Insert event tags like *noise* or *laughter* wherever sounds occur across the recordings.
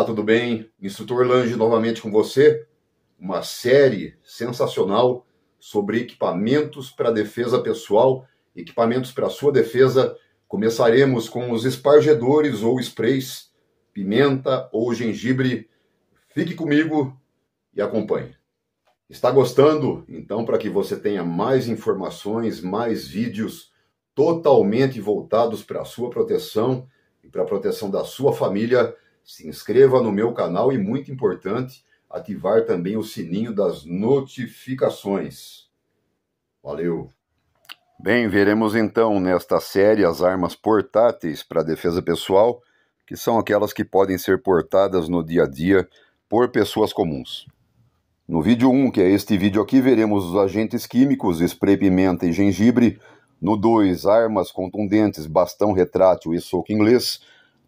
Olá, tudo bem? Instrutor Lange novamente com você. Uma série sensacional sobre equipamentos para defesa pessoal, equipamentos para sua defesa. Começaremos com os espargedores ou sprays, pimenta ou gengibre. Fique comigo e acompanhe. Está gostando? Então, para que você tenha mais informações, mais vídeos totalmente voltados para a sua proteção e para a proteção da sua família, se inscreva no meu canal e, muito importante, ativar também o sininho das notificações. Valeu! Bem, veremos então nesta série as armas portáteis para defesa pessoal, que são aquelas que podem ser portadas no dia a dia por pessoas comuns. No vídeo 1, que é este vídeo aqui, veremos os agentes químicos, spray pimenta e gengibre. No 2, armas contundentes, bastão retrátil e soco inglês.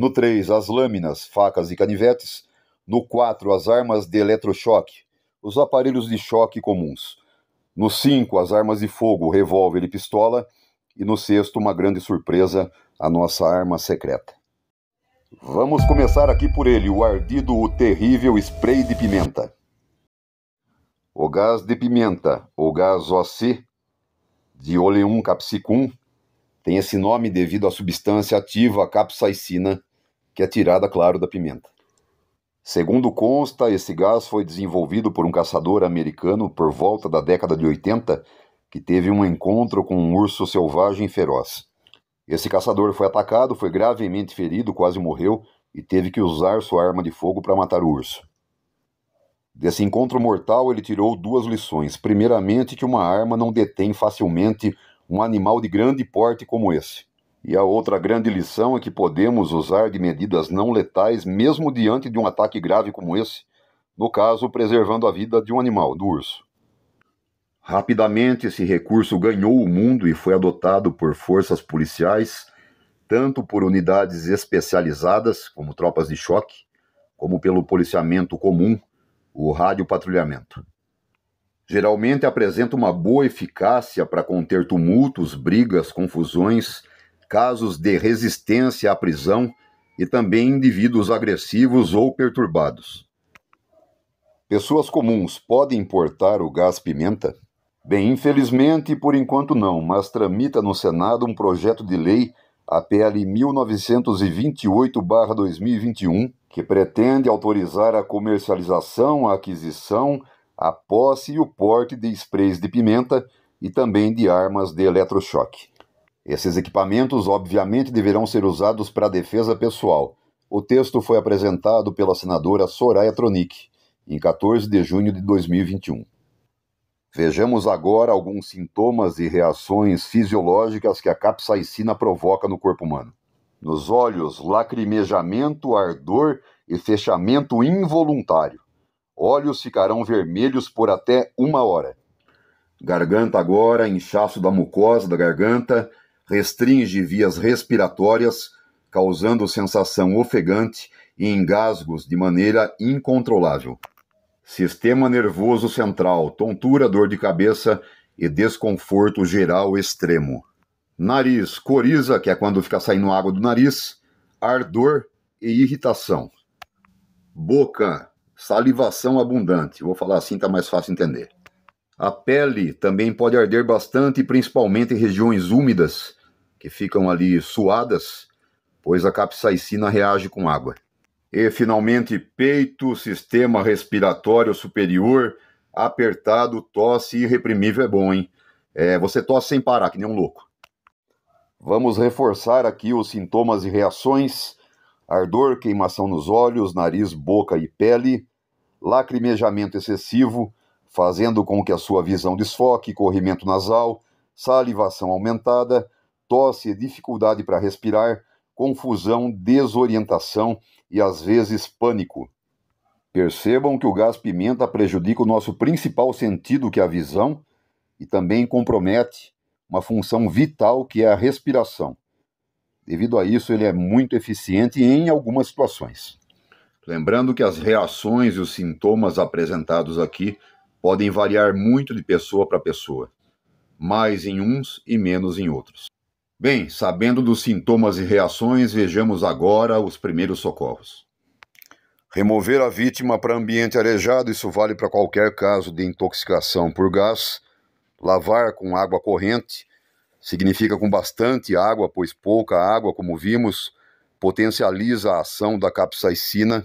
No 3, as lâminas, facas e canivetes. No 4, as armas de eletrochoque, os aparelhos de choque comuns. No 5, as armas de fogo, revólver e pistola. E no sexto, uma grande surpresa, a nossa arma secreta. Vamos começar aqui por ele, o ardido, o terrível spray de pimenta. O gás de pimenta, ou gás OC, de oleum capsicum, tem esse nome devido à substância ativa capsaicina que é tirada, claro, da pimenta. Segundo consta, esse gás foi desenvolvido por um caçador americano por volta da década de 80, que teve um encontro com um urso selvagem feroz. Esse caçador foi atacado, foi gravemente ferido, quase morreu e teve que usar sua arma de fogo para matar o urso. Desse encontro mortal, ele tirou duas lições. Primeiramente, que uma arma não detém facilmente um animal de grande porte como esse. E a outra grande lição é que podemos usar de medidas não letais mesmo diante de um ataque grave como esse, no caso, preservando a vida de um animal, do urso. Rapidamente, esse recurso ganhou o mundo e foi adotado por forças policiais, tanto por unidades especializadas, como tropas de choque, como pelo policiamento comum, o rádio patrulhamento geralmente apresenta uma boa eficácia para conter tumultos, brigas, confusões casos de resistência à prisão e também indivíduos agressivos ou perturbados. Pessoas comuns podem importar o gás pimenta? Bem, infelizmente, por enquanto não, mas tramita no Senado um projeto de lei, a PL 1928-2021, que pretende autorizar a comercialização, a aquisição, a posse e o porte de sprays de pimenta e também de armas de eletrochoque. Esses equipamentos, obviamente, deverão ser usados para defesa pessoal. O texto foi apresentado pela senadora Soraya Tronic, em 14 de junho de 2021. Vejamos agora alguns sintomas e reações fisiológicas que a capsaicina provoca no corpo humano. Nos olhos, lacrimejamento, ardor e fechamento involuntário. Olhos ficarão vermelhos por até uma hora. Garganta agora, inchaço da mucosa da garganta, restringe vias respiratórias, causando sensação ofegante e engasgos de maneira incontrolável. Sistema nervoso central, tontura, dor de cabeça e desconforto geral extremo. Nariz, coriza, que é quando fica saindo água do nariz, ardor e irritação. Boca, salivação abundante. Vou falar assim, tá mais fácil entender. A pele também pode arder bastante, principalmente em regiões úmidas, que ficam ali suadas, pois a capsaicina reage com água. E, finalmente, peito, sistema respiratório superior, apertado, tosse irreprimível é bom, hein? É, você tosse sem parar, que nem um louco. Vamos reforçar aqui os sintomas e reações: ardor, queimação nos olhos, nariz, boca e pele, lacrimejamento excessivo, fazendo com que a sua visão desfoque, corrimento nasal, salivação aumentada, tosse, dificuldade para respirar, confusão, desorientação e às vezes pânico. Percebam que o gás pimenta prejudica o nosso principal sentido, que é a visão, e também compromete uma função vital que é a respiração. Devido a isso, ele é muito eficiente em algumas situações. Lembrando que as reações e os sintomas apresentados aqui podem variar muito de pessoa para pessoa, mais em uns e menos em outros. Bem, sabendo dos sintomas e reações, vejamos agora os primeiros socorros. Remover a vítima para ambiente arejado, isso vale para qualquer caso de intoxicação por gás. Lavar com água corrente, significa com bastante água, pois pouca água, como vimos, potencializa a ação da capsaicina.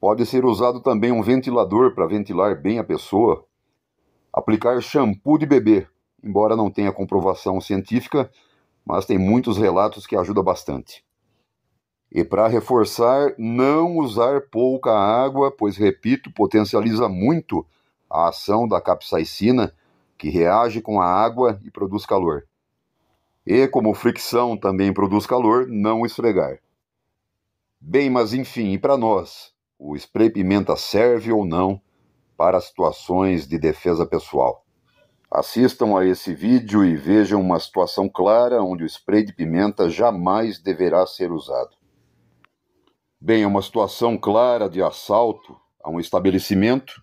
Pode ser usado também um ventilador para ventilar bem a pessoa. Aplicar shampoo de bebê, embora não tenha comprovação científica, mas tem muitos relatos que ajudam bastante. E para reforçar, não usar pouca água, pois, repito, potencializa muito a ação da capsaicina, que reage com a água e produz calor. E como fricção também produz calor, não esfregar. Bem, mas enfim, e para nós, o spray pimenta serve ou não para situações de defesa pessoal? Assistam a esse vídeo e vejam uma situação clara onde o spray de pimenta jamais deverá ser usado. Bem, é uma situação clara de assalto a um estabelecimento.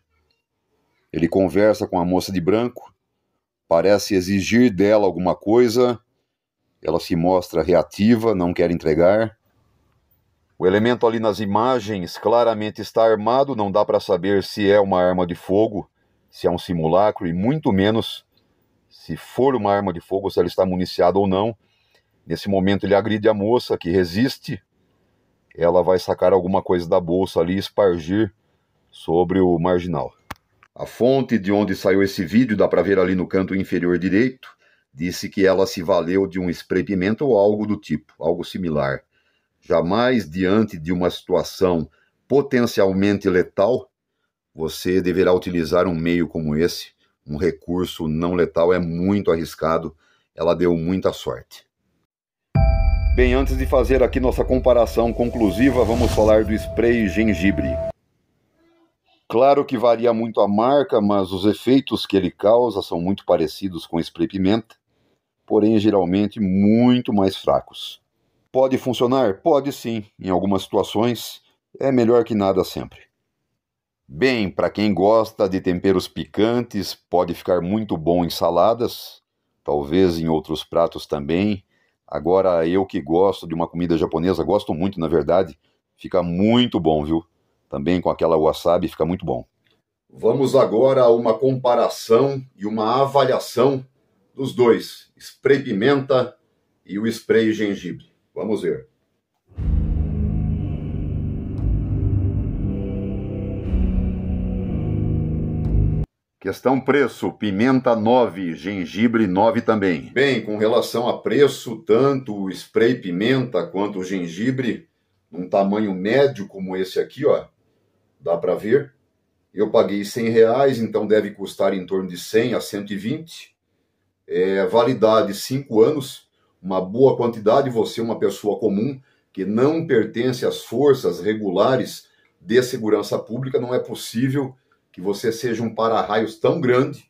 Ele conversa com a moça de branco, parece exigir dela alguma coisa. Ela se mostra reativa, não quer entregar. O elemento ali nas imagens claramente está armado, não dá para saber se é uma arma de fogo se é um simulacro e muito menos se for uma arma de fogo, se ela está municiada ou não. Nesse momento ele agride a moça que resiste, ela vai sacar alguma coisa da bolsa ali e espargir sobre o marginal. A fonte de onde saiu esse vídeo, dá para ver ali no canto inferior direito, disse que ela se valeu de um espremimento ou algo do tipo, algo similar. Jamais diante de uma situação potencialmente letal, você deverá utilizar um meio como esse, um recurso não letal é muito arriscado, ela deu muita sorte. Bem, antes de fazer aqui nossa comparação conclusiva, vamos falar do spray gengibre. Claro que varia muito a marca, mas os efeitos que ele causa são muito parecidos com spray pimenta, porém geralmente muito mais fracos. Pode funcionar? Pode sim, em algumas situações, é melhor que nada sempre. Bem, para quem gosta de temperos picantes, pode ficar muito bom em saladas, talvez em outros pratos também. Agora, eu que gosto de uma comida japonesa, gosto muito, na verdade, fica muito bom, viu? Também com aquela wasabi fica muito bom. Vamos agora a uma comparação e uma avaliação dos dois, spray pimenta e o spray gengibre. Vamos ver. Questão preço, pimenta 9, gengibre 9 também. Bem, com relação a preço, tanto o spray pimenta quanto o gengibre, num tamanho médio como esse aqui, ó, dá para ver. Eu paguei 100 reais, então deve custar em torno de 100 a 120. É, validade 5 anos, uma boa quantidade. Você, é uma pessoa comum que não pertence às forças regulares de segurança pública, não é possível que você seja um para-raios tão grande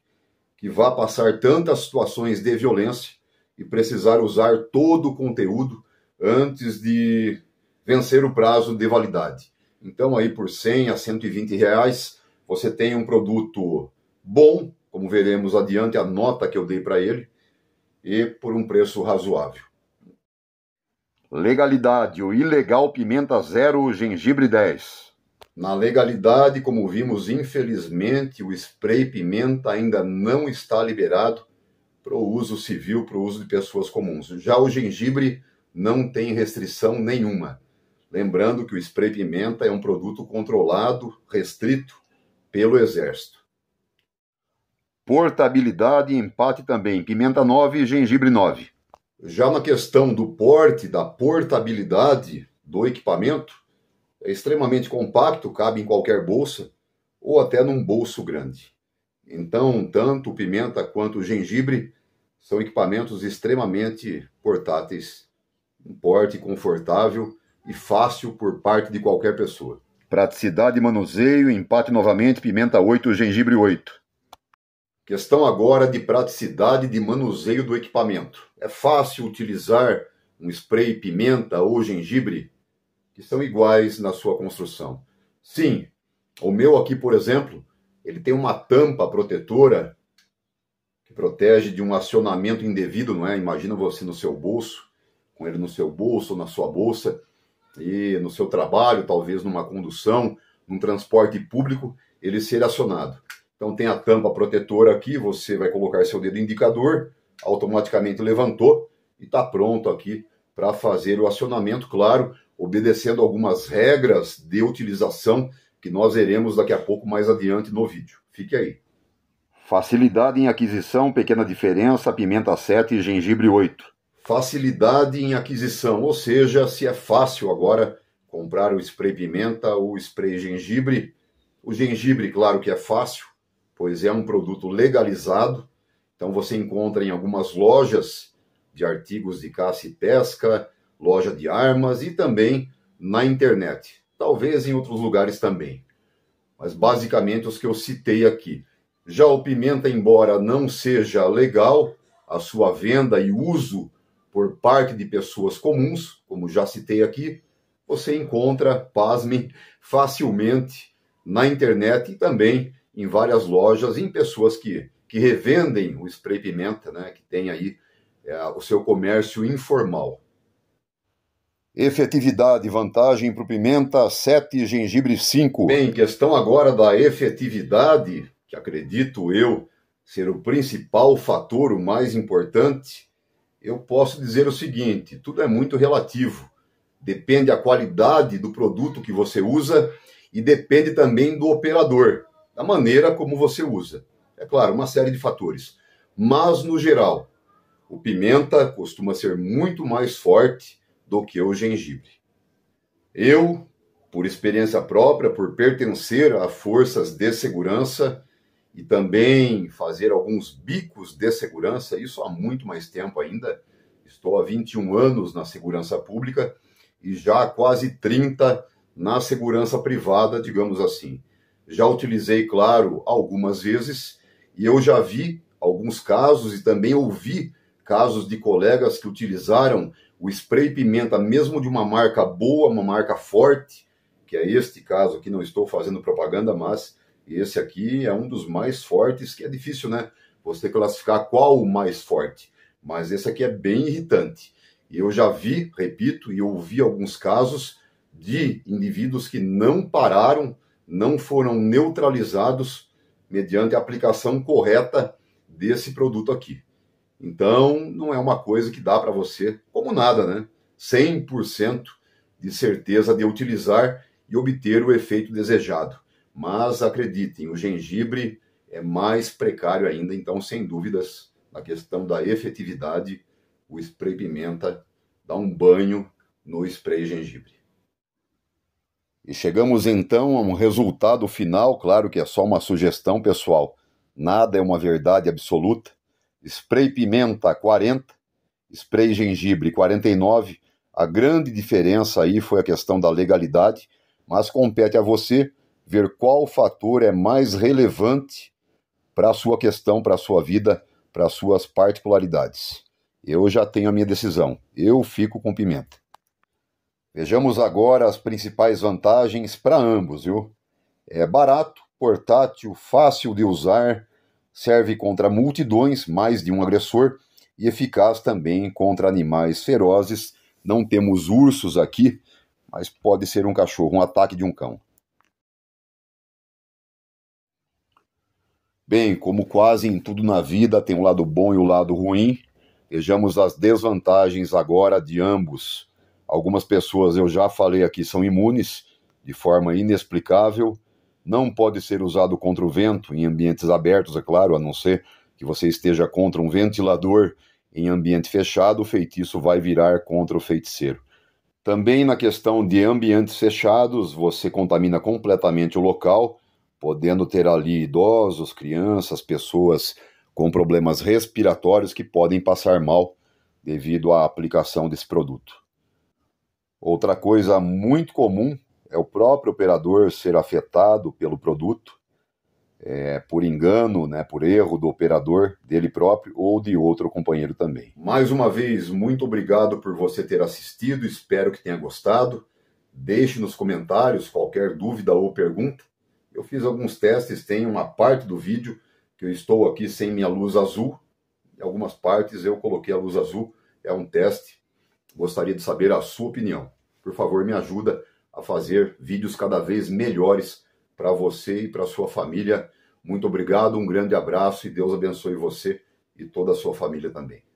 que vá passar tantas situações de violência e precisar usar todo o conteúdo antes de vencer o prazo de validade. Então aí por 100 a 120 reais você tem um produto bom, como veremos adiante a nota que eu dei para ele, e por um preço razoável. Legalidade, o ilegal pimenta zero, gengibre 10. Na legalidade, como vimos, infelizmente, o spray pimenta ainda não está liberado para o uso civil, para o uso de pessoas comuns. Já o gengibre não tem restrição nenhuma. Lembrando que o spray pimenta é um produto controlado, restrito pelo Exército. Portabilidade e empate também. Pimenta 9 e gengibre 9. Já na questão do porte, da portabilidade do equipamento, é extremamente compacto, cabe em qualquer bolsa ou até num bolso grande. Então, tanto o pimenta quanto o gengibre são equipamentos extremamente portáteis, um porte confortável e fácil por parte de qualquer pessoa. Praticidade e manuseio, empate novamente, pimenta 8, gengibre 8. Questão agora de praticidade de manuseio do equipamento. É fácil utilizar um spray pimenta ou gengibre que são iguais na sua construção. Sim, o meu aqui, por exemplo, ele tem uma tampa protetora que protege de um acionamento indevido, não é? Imagina você no seu bolso, com ele no seu bolso, na sua bolsa, e no seu trabalho, talvez numa condução, num transporte público, ele ser acionado. Então tem a tampa protetora aqui, você vai colocar seu dedo indicador, automaticamente levantou e está pronto aqui para fazer o acionamento, claro, obedecendo algumas regras de utilização que nós veremos daqui a pouco mais adiante no vídeo. Fique aí. Facilidade em aquisição, pequena diferença, pimenta 7 e gengibre 8. Facilidade em aquisição, ou seja, se é fácil agora comprar o spray pimenta ou spray gengibre. O gengibre, claro que é fácil, pois é um produto legalizado, então você encontra em algumas lojas de artigos de caça e pesca, loja de armas e também na internet. Talvez em outros lugares também. Mas basicamente os que eu citei aqui. Já o pimenta, embora não seja legal, a sua venda e uso por parte de pessoas comuns, como já citei aqui, você encontra, pasmem, *laughs* facilmente na internet e também em várias lojas, em pessoas que, que revendem o spray pimenta, né, que tem aí é, o seu comércio informal efetividade, vantagem para o pimenta 7, gengibre 5. Bem, questão agora da efetividade, que acredito eu ser o principal fator, o mais importante, eu posso dizer o seguinte: tudo é muito relativo. Depende da qualidade do produto que você usa e depende também do operador, da maneira como você usa. É claro, uma série de fatores. Mas, no geral, o pimenta costuma ser muito mais forte do que o gengibre. Eu, por experiência própria, por pertencer a forças de segurança e também fazer alguns bicos de segurança, isso há muito mais tempo ainda. Estou há 21 anos na segurança pública e já quase 30 na segurança privada, digamos assim. Já utilizei, claro, algumas vezes e eu já vi alguns casos e também ouvi casos de colegas que utilizaram o spray pimenta, mesmo de uma marca boa, uma marca forte, que é este caso aqui, não estou fazendo propaganda, mas esse aqui é um dos mais fortes, que é difícil, né? Você classificar qual o mais forte, mas esse aqui é bem irritante. E eu já vi, repito, e ouvi alguns casos de indivíduos que não pararam, não foram neutralizados mediante a aplicação correta desse produto aqui. Então, não é uma coisa que dá para você, como nada, né? 100% de certeza de utilizar e obter o efeito desejado. Mas acreditem, o gengibre é mais precário ainda, então, sem dúvidas, na questão da efetividade, o spray pimenta dá um banho no spray gengibre. E chegamos então a um resultado final, claro que é só uma sugestão pessoal. Nada é uma verdade absoluta spray pimenta 40, spray gengibre 49. A grande diferença aí foi a questão da legalidade, mas compete a você ver qual fator é mais relevante para a sua questão, para a sua vida, para as suas particularidades. Eu já tenho a minha decisão. Eu fico com pimenta. Vejamos agora as principais vantagens para ambos, viu? É barato, portátil, fácil de usar serve contra multidões, mais de um agressor, e eficaz também contra animais ferozes. Não temos ursos aqui, mas pode ser um cachorro, um ataque de um cão. Bem, como quase em tudo na vida tem o um lado bom e o um lado ruim, vejamos as desvantagens agora de ambos. Algumas pessoas eu já falei aqui são imunes de forma inexplicável, não pode ser usado contra o vento em ambientes abertos, é claro, a não ser que você esteja contra um ventilador em ambiente fechado, o feitiço vai virar contra o feiticeiro. Também na questão de ambientes fechados, você contamina completamente o local, podendo ter ali idosos, crianças, pessoas com problemas respiratórios que podem passar mal devido à aplicação desse produto. Outra coisa muito comum é o próprio operador ser afetado pelo produto, é, por engano, né, por erro do operador, dele próprio ou de outro companheiro também. Mais uma vez, muito obrigado por você ter assistido, espero que tenha gostado. Deixe nos comentários qualquer dúvida ou pergunta. Eu fiz alguns testes, tem uma parte do vídeo que eu estou aqui sem minha luz azul. Em algumas partes eu coloquei a luz azul, é um teste. Gostaria de saber a sua opinião. Por favor, me ajuda a fazer vídeos cada vez melhores para você e para sua família. Muito obrigado, um grande abraço e Deus abençoe você e toda a sua família também.